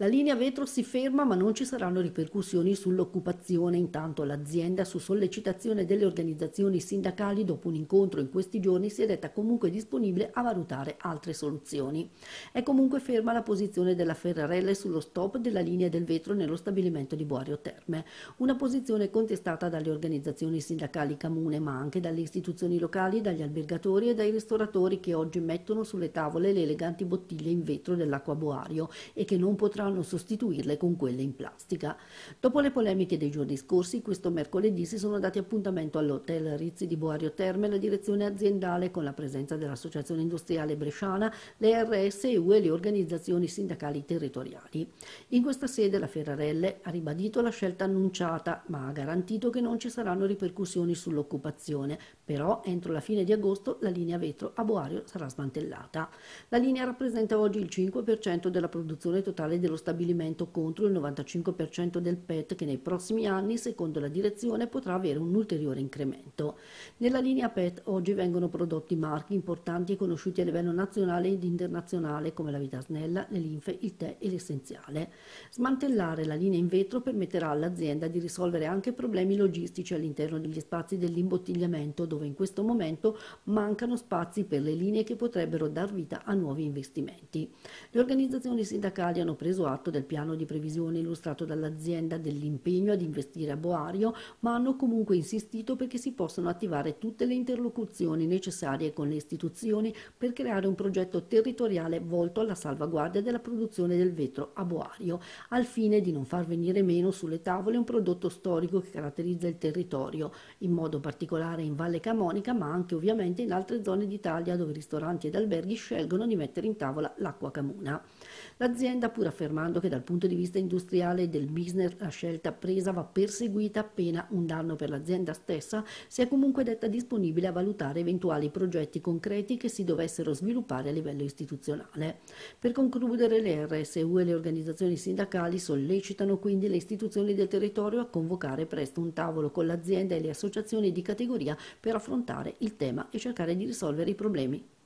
La linea vetro si ferma ma non ci saranno ripercussioni sull'occupazione, intanto l'azienda su sollecitazione delle organizzazioni sindacali dopo un incontro in questi giorni si è detta comunque disponibile a valutare altre soluzioni. È comunque ferma la posizione della Ferrarelle sullo stop della linea del vetro nello stabilimento di Boario Terme, una posizione contestata dalle organizzazioni sindacali comune ma anche dalle istituzioni locali, dagli albergatori e dai ristoratori che oggi mettono sulle tavole le eleganti bottiglie in vetro dell'acqua Boario e che non potranno dovranno sostituirle con quelle in plastica. Dopo le polemiche dei giorni scorsi, questo mercoledì si sono dati appuntamento all'Hotel Rizzi di Boario Terme la direzione aziendale con la presenza dell'Associazione Industriale Bresciana, le RSU e e le organizzazioni sindacali territoriali. In questa sede la Ferrarelle ha ribadito la scelta annunciata, ma ha garantito che non ci saranno ripercussioni sull'occupazione, però entro la fine di agosto la linea vetro a Boario sarà smantellata. La linea rappresenta oggi il 5% della produzione totale dello stabilimento contro il 95% del PET che nei prossimi anni, secondo la direzione, potrà avere un ulteriore incremento. Nella linea PET oggi vengono prodotti marchi importanti e conosciuti a livello nazionale ed internazionale come la vita snella, le linfe, il tè e l'essenziale. Smantellare la linea in vetro permetterà all'azienda di risolvere anche problemi logistici all'interno degli spazi dell'imbottigliamento dove in questo momento mancano spazi per le linee che potrebbero dar vita a nuovi investimenti. Le organizzazioni sindacali hanno preso atto del piano di previsione illustrato dall'azienda dell'impegno ad investire a Boario, ma hanno comunque insistito perché si possano attivare tutte le interlocuzioni necessarie con le istituzioni per creare un progetto territoriale volto alla salvaguardia della produzione del vetro a Boario, al fine di non far venire meno sulle tavole un prodotto storico che caratterizza il territorio, in modo particolare in Valle Camonica, ma anche ovviamente in altre zone d'Italia dove ristoranti ed alberghi scelgono di mettere in tavola l'acqua camuna. L'azienda pur affermando affermando che dal punto di vista industriale del business la scelta presa va perseguita appena un danno per l'azienda stessa si è comunque detta disponibile a valutare eventuali progetti concreti che si dovessero sviluppare a livello istituzionale. Per concludere le RSU e le organizzazioni sindacali sollecitano quindi le istituzioni del territorio a convocare presto un tavolo con l'azienda e le associazioni di categoria per affrontare il tema e cercare di risolvere i problemi.